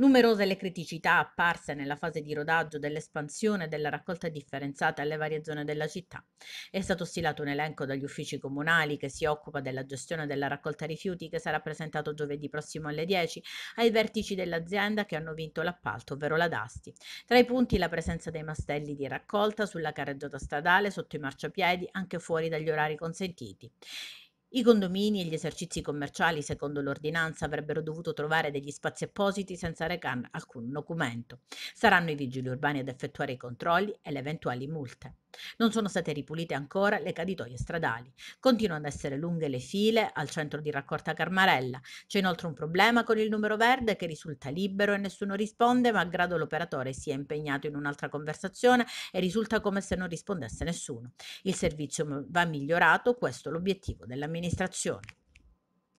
Numerose le criticità apparse nella fase di rodaggio dell'espansione della raccolta differenziata alle varie zone della città. È stato stilato un elenco dagli uffici comunali che si occupa della gestione della raccolta rifiuti che sarà presentato giovedì prossimo alle 10 ai vertici dell'azienda che hanno vinto l'appalto, ovvero la Dasti. Tra i punti la presenza dei mastelli di raccolta sulla carreggiata stradale, sotto i marciapiedi, anche fuori dagli orari consentiti. I condomini e gli esercizi commerciali, secondo l'ordinanza, avrebbero dovuto trovare degli spazi appositi senza recare alcun documento. Saranno i vigili urbani ad effettuare i controlli e le eventuali multe. Non sono state ripulite ancora le caditoie stradali. Continuano ad essere lunghe le file al centro di raccolta Carmarella. C'è inoltre un problema con il numero verde che risulta libero e nessuno risponde, malgrado l'operatore sia impegnato in un'altra conversazione e risulta come se non rispondesse nessuno. Il servizio va migliorato, questo è l'obiettivo dell'amministrazione.